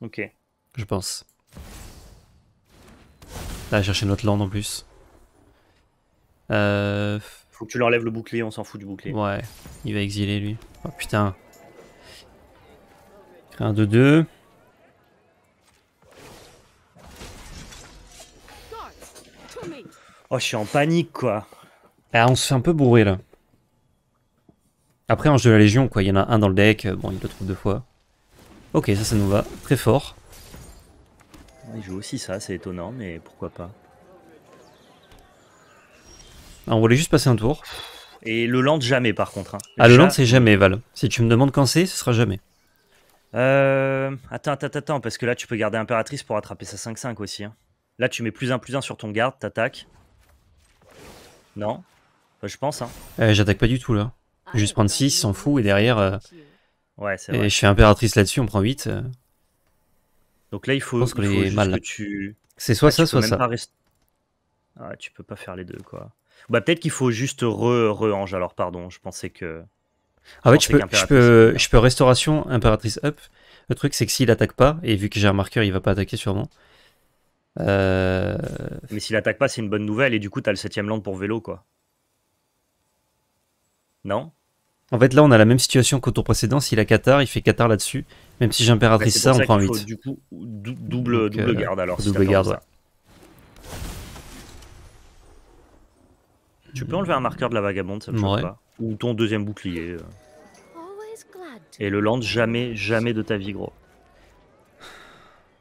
[SPEAKER 1] Ok. Je pense. Là, chercher notre land en plus. Euh, Faut que tu leur
[SPEAKER 2] lèves le bouclier, on s'en fout du bouclier. Ouais,
[SPEAKER 1] il va exiler lui. Oh putain. un 2-2. oh, je suis en
[SPEAKER 2] panique quoi.
[SPEAKER 1] Bah, on se fait un peu bourrer là. Après, en jeu de la Légion, quoi, il y en a un dans le deck, bon, il le trouve deux fois. Ok, ça, ça nous va. Très fort.
[SPEAKER 2] Il joue aussi ça, c'est étonnant, mais pourquoi pas.
[SPEAKER 1] Ah, on voulait juste passer un tour.
[SPEAKER 2] Et le land jamais par contre. Hein. ah le land c'est jamais
[SPEAKER 1] Val. Si tu me demandes quand c'est, ce sera jamais.
[SPEAKER 2] Euh... Attends, attends, attends, parce que là tu peux garder Impératrice pour attraper sa 5-5 aussi. Hein. Là tu mets plus 1 plus 1 sur ton garde, t'attaques. Non bah, Je pense. Hein.
[SPEAKER 1] Euh, J'attaque pas du tout là. Juste prendre 6, s'en fout, et derrière... Euh, ouais, c'est vrai. Et je fais Impératrice là-dessus, on prend 8.
[SPEAKER 2] Donc là, il faut, que, que, tu. C'est soit ça, soit ça. Ah, tu peux pas faire les deux, quoi. Bah, peut-être qu'il faut juste re ange alors, pardon. Je pensais que.
[SPEAKER 1] Ah ouais, je peux, je, peux, je peux restauration, impératrice up. Le truc, c'est que s'il attaque pas, et vu que j'ai un marqueur, il va pas attaquer sûrement. Euh,
[SPEAKER 2] Mais s'il attaque pas, c'est une bonne nouvelle, et du coup, t'as le 7ème land pour vélo, quoi. Non
[SPEAKER 1] en fait, là, on a la même situation qu'au tour précédent. S'il a Qatar, il fait Qatar là-dessus. Même si j'impératrice ça, on prend 8. du
[SPEAKER 2] coup, euh, double, garde alors. Double garde. Tu peux enlever un marqueur de la vagabonde, ça me pas. Ou ton deuxième bouclier. Euh. Et le land, jamais, jamais de ta vie, gros.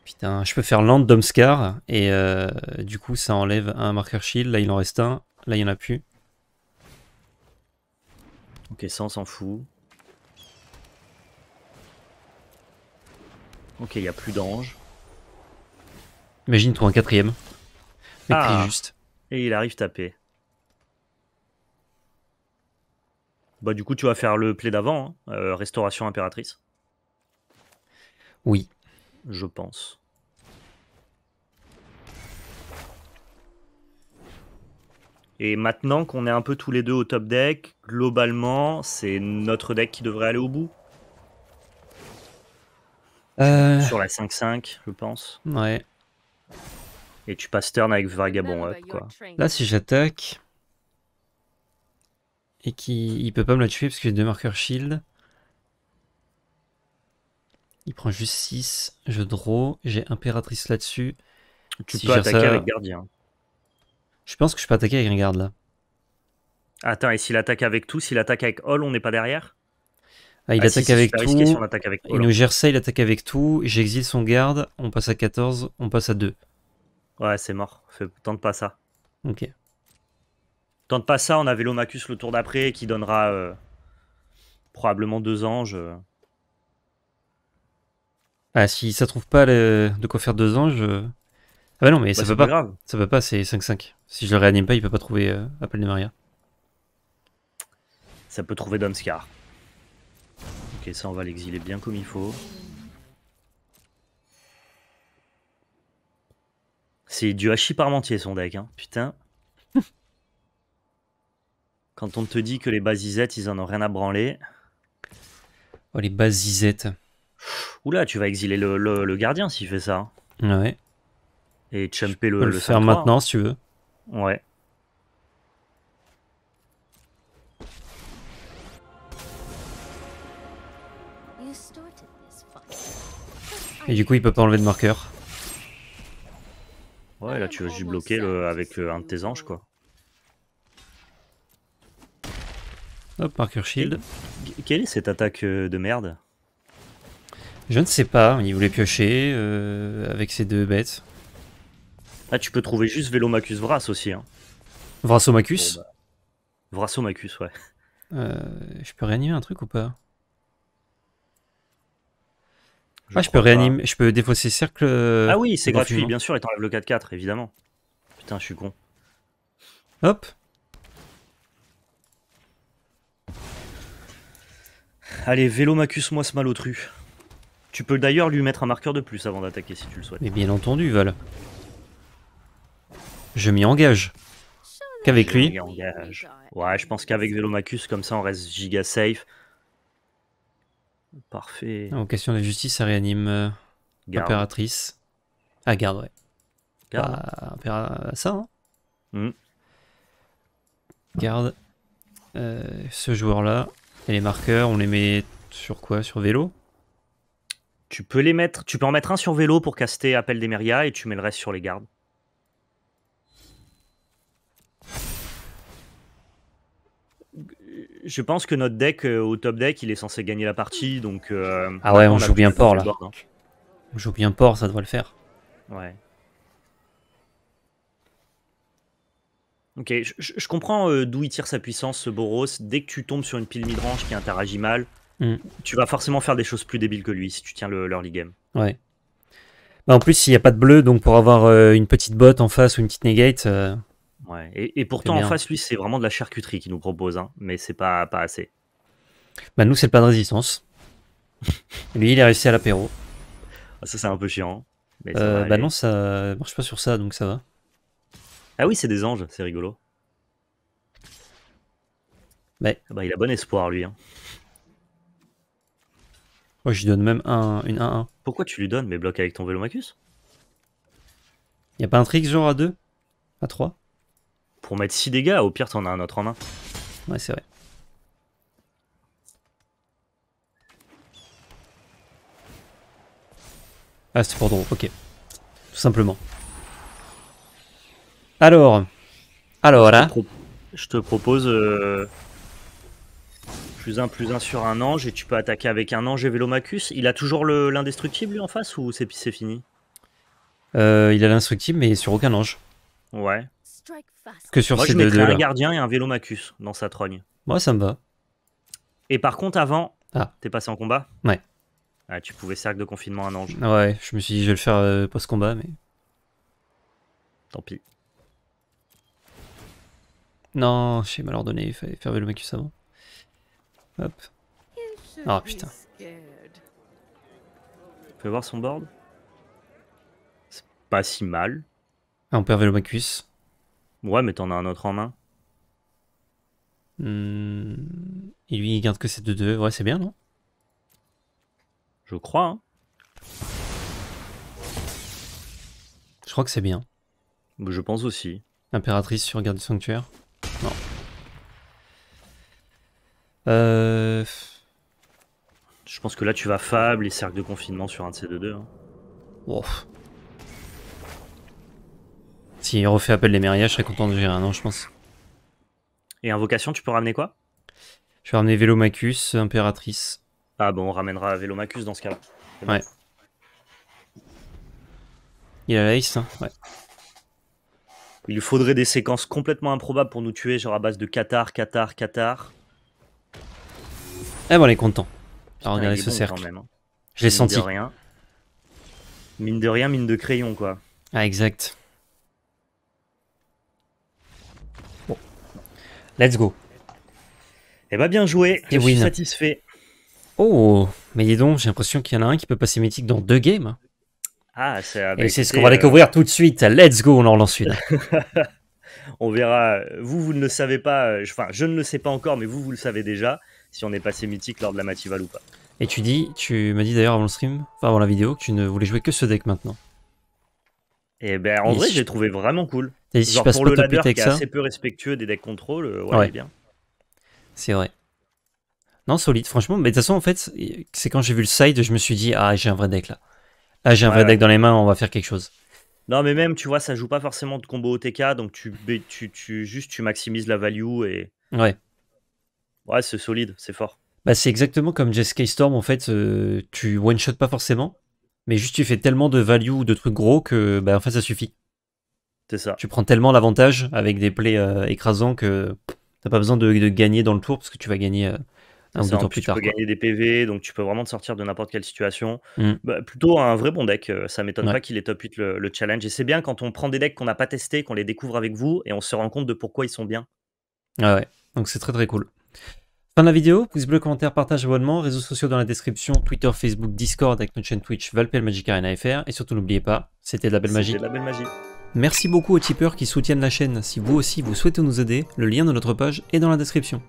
[SPEAKER 1] Putain, je peux faire land Domscar, et euh, du coup ça enlève un marqueur shield, là il en reste un, là il n'y en a plus. Ok, ça on s'en fout. Ok, il n'y a plus d'ange. Imagine-toi un quatrième. Ah. juste.
[SPEAKER 2] Et il arrive taper Bah du coup tu vas faire le play d'avant, hein. euh, restauration impératrice. Oui. Je pense. Et maintenant qu'on est un peu tous les deux au top deck, globalement, c'est notre deck qui devrait aller au bout. Euh. Sur la 5-5, je pense. Ouais. Et tu passes turn avec Vagabond Up, quoi. Là,
[SPEAKER 1] si j'attaque... Et qu'il peut pas me la tuer parce que j'ai deux marqueurs shield. Il prend juste 6, je draw, j'ai impératrice là-dessus. Tu peux attaquer avec gardien. Je pense que je peux attaquer avec un garde là.
[SPEAKER 2] Attends, et s'il attaque avec tout, s'il attaque avec all, on n'est pas derrière ah, il, ah, attaque attaque avec tout. il nous gère
[SPEAKER 1] hein. ça, il attaque avec tout. J'exile son garde, on passe à 14, on passe à 2.
[SPEAKER 2] Ouais, c'est mort. Tente pas ça. Ok. Tente pas ça, on a Vélomacus le tour d'après qui donnera euh, probablement deux anges. Euh.
[SPEAKER 1] Ah, si ça trouve pas de quoi faire deux anges. Euh. Ah, bah non, mais bah, ça, peut pas. ça peut pas. Ça peut pas, c'est 5-5. Si je le réanime pas, il peut pas trouver euh, Appel de Maria.
[SPEAKER 2] Ça peut trouver Domscar. Ok, ça on va l'exiler bien comme il faut. C'est du hachis parmentier son deck, hein. putain. Quand on te dit que les basizettes, ils en ont rien à branler.
[SPEAKER 1] Oh, les basizettes.
[SPEAKER 2] Oula, tu vas exiler le, gardien s'il fait ça. Hein. Ouais. Et chumper le, le, faire maintenant hein. si tu veux. Ouais.
[SPEAKER 1] Et du coup, il peut pas enlever de marqueur.
[SPEAKER 2] Ouais, là, tu vas juste bloquer avec euh, un de tes anges,
[SPEAKER 1] quoi. Hop, marqueur shield.
[SPEAKER 2] Quelle est cette attaque euh, de merde
[SPEAKER 1] Je ne sais pas, il voulait piocher euh, avec ses deux bêtes. Ah,
[SPEAKER 2] tu peux trouver juste Vélomacus Vras aussi. Hein.
[SPEAKER 1] Vrasomacus
[SPEAKER 2] bah, Vrasomacus, ouais.
[SPEAKER 1] Euh, je peux réanimer un truc ou pas ah, je peux réanimer, je peux défausser cercle. Euh, ah oui, c'est gratuit, bien
[SPEAKER 2] sûr, et t'enlèves le 4-4, évidemment. Putain, je suis con. Hop. Allez, Vélomacus, moi ce malotru. Tu peux d'ailleurs lui mettre un marqueur de plus avant d'attaquer si tu le souhaites. Mais bien
[SPEAKER 1] entendu, Val. Je m'y engage. Qu'avec lui
[SPEAKER 2] Ouais, je pense qu'avec Velomacus, comme ça, on reste giga safe. Parfait. En
[SPEAKER 1] question de justice, ça réanime euh, à Ah, garde, ouais. Ah Ça, hein hmm. Garde. Euh, ce joueur-là. Et les marqueurs, on les met sur quoi Sur vélo Tu peux les mettre. Tu peux en mettre un sur
[SPEAKER 2] vélo pour caster Appel des Mérias et tu mets le reste sur les gardes. je pense que notre deck euh, au top deck, il est censé gagner la partie, donc. Euh, ah ouais, on, joue bien port là. Hein.
[SPEAKER 1] On joue bien port, ça doit le faire.
[SPEAKER 2] Ouais. Ok, je, comprends euh, d'où il tire sa puissance, ce Boros. Dès que tu tombes sur une pile midrange qui interagit mal, hmm. tu vas forcément faire des choses plus débiles que lui si tu tiens le, l'early game.
[SPEAKER 1] Ouais. Bah, en plus, il n'y a pas de bleu, donc pour avoir une petite botte en face ou une petite negate,
[SPEAKER 2] et, pourtant, en face, lui, c'est vraiment de la charcuterie qu'il nous propose, hein, mais c'est pas, pas assez.
[SPEAKER 1] Bah, nous, c'est le pas de résistance. lui, il est réussi à l'apéro. Ah, ça, c'est un peu chiant. Hein, euh, bah, non, ça marche pas sur ça, donc ça va. Ah oui, c'est des anges, c'est
[SPEAKER 2] rigolo. Mais... Ah bah, il a bon espoir, lui. Hein.
[SPEAKER 1] Moi, oh, je donne même un, une 1-1.
[SPEAKER 2] Pourquoi tu lui donnes mes blocs avec ton Vélomacus
[SPEAKER 1] Y'a pas un trick genre à 2 À 3
[SPEAKER 2] pour mettre 6 dégâts. Au pire, t'en as un autre en main.
[SPEAKER 1] Ouais, c'est vrai. Ah, c'était pour drôle, ok. Tout simplement. Alors.
[SPEAKER 2] Alors, là. Hein. Je, te propose. Euh, plus 1, plus 1 sur un ange, et tu peux attaquer avec un ange et Vélomacus. Il a toujours l'indestructible, lui, en face, ou c'est fini
[SPEAKER 1] euh, Il a l'indestructible, mais sur aucun ange.
[SPEAKER 2] Ouais que sur Moi, ces un gardien et un vélo dans sa trogne. Moi, ça me va. Et par contre, avant, ah. t'es passé en combat Ouais. Ah, tu pouvais cercle de confinement un ange.
[SPEAKER 1] Ouais, je me suis dit, je vais le faire euh, post-combat, mais. Tant pis. Non, j'ai mal ordonné, il fallait faire vélo avant. Hop. Ah putain. Tu peux
[SPEAKER 2] voir son board C'est pas si mal.
[SPEAKER 1] Ah, on perd Vélomacus. Ouais, mais t'en as un autre en main. Hmm. Et lui, il garde que ses deux deux. Ouais, c'est bien, non Je crois. Hein. Je crois que c'est bien. Je pense aussi. Impératrice sur garde du sanctuaire Non. Euh...
[SPEAKER 2] Je pense que là, tu vas fable et cercle de confinement sur un de ces deux deux. Hein
[SPEAKER 1] il refait appel des mérias je serais content de gérer un an, je pense.
[SPEAKER 2] Et invocation, tu peux ramener quoi
[SPEAKER 1] Je vais ramener Vélomacus, Impératrice.
[SPEAKER 2] Ah bon, on ramènera Vélomacus dans ce cas-là. Ouais.
[SPEAKER 1] Il a la hein, ouais.
[SPEAKER 2] Il faudrait des séquences complètement improbables pour nous tuer, genre à base de Qatar, Qatar, Qatar. Eh
[SPEAKER 1] ah bon on est content. Alors, regardez ce cercle. Même, hein. Je l'ai senti.
[SPEAKER 2] rien. Mine de rien, mine de crayon, quoi. Ah, exact.
[SPEAKER 1] Let's go. Eh bien, bien joué, je Et suis satisfait. Oh, mais dis donc, j'ai l'impression qu'il y en a un qui peut passer mythique dans deux games. Hein.
[SPEAKER 2] Ah, c'est ah, bah, Et c'est ce qu'on va euh, découvrir tout
[SPEAKER 1] de suite. Let's go, on en relance une.
[SPEAKER 2] on verra. Vous, vous ne savez pas. Euh, enfin, je ne le sais pas encore, mais vous, vous le savez déjà si on est passé mythique lors de la Matival ou pas.
[SPEAKER 1] Et tu dis, tu m'as dit d'ailleurs avant le stream, enfin avant la vidéo, que tu ne voulais jouer que ce deck maintenant.
[SPEAKER 2] Et ben en vrai, j'ai trouvé vraiment cool. Genre pour le ladder qui est assez peu respectueux des decks contrôle, euh, ouais, bien.
[SPEAKER 1] C'est vrai. Non, solide, franchement. Mais de toute façon, en fait, c'est quand j'ai vu le side, je me suis dit, ah, j'ai un vrai deck là. Là, ah, j'ai un vrai deck dans les mains, on va faire quelque chose.
[SPEAKER 2] Non, mais même, tu vois, ça joue pas forcément de combo OTK, donc tu, tu, tu juste tu maximises la value et. Ouais. Ouais, c'est solide, c'est fort.
[SPEAKER 1] Bah, c'est exactement comme Jeskai Storm, en fait, euh, tu one-shot pas forcément, mais juste tu fais tellement de value ou de trucs gros que bah, enfin, ça suffit. C'est ça. Tu prends tellement l'avantage avec des plays euh, écrasants que t'as pas besoin de, gagner dans le tour parce que tu vas gagner euh, un ou plus tard. Tu peux
[SPEAKER 2] gagner des PV, donc tu peux vraiment te sortir de n'importe quelle situation. Mm. Bah, plutôt un vrai bon deck. Euh, ça m'étonne pas qu'il est top 8 le, le challenge. Et c'est bien quand on prend des decks qu'on n'a pas testés, qu'on les découvre avec vous et on se rend compte
[SPEAKER 1] de pourquoi ils sont bien. Ah ouais, donc c'est très très cool. Fin de la vidéo, pouce bleu, commentaire, partage, abonnement, réseaux sociaux dans la description, Twitter, Facebook, Discord avec notre chaîne Twitch Valpel Magic Arena FR et surtout n'oubliez pas, c'était de la belle magie. De la belle magie. Merci beaucoup aux tipeurs qui soutiennent la chaîne. Si vous aussi vous souhaitez nous aider, le lien de notre page est dans la description.